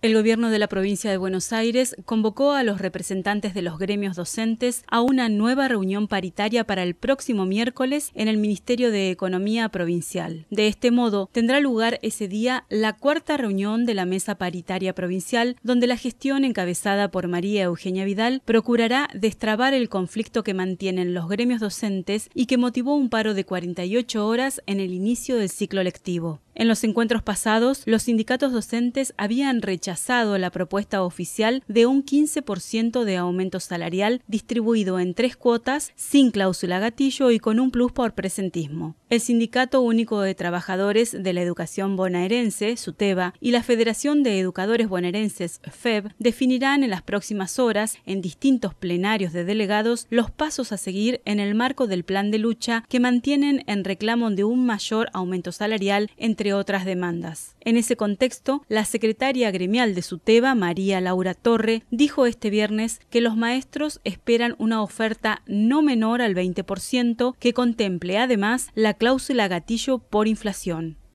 El gobierno de la provincia de Buenos Aires convocó a los representantes de los gremios docentes a una nueva reunión paritaria para el próximo miércoles en el Ministerio de Economía Provincial. De este modo, tendrá lugar ese día la cuarta reunión de la Mesa Paritaria Provincial, donde la gestión encabezada por María Eugenia Vidal procurará destrabar el conflicto que mantienen los gremios docentes y que motivó un paro de 48 horas en el inicio del ciclo lectivo. En los encuentros pasados, los sindicatos docentes habían rechazado la propuesta oficial de un 15% de aumento salarial distribuido en tres cuotas, sin cláusula gatillo y con un plus por presentismo. El Sindicato Único de Trabajadores de la Educación Bonaerense, SUTEBA, y la Federación de Educadores Bonaerenses, FEB, definirán en las próximas horas, en distintos plenarios de delegados, los pasos a seguir en el marco del plan de lucha que mantienen en reclamo de un mayor aumento salarial entre otras demandas. En ese contexto, la secretaria gremial de SUTEBA, María Laura Torre, dijo este viernes que los maestros esperan una oferta no menor al 20% que contemple además la cláusula gatillo por inflación.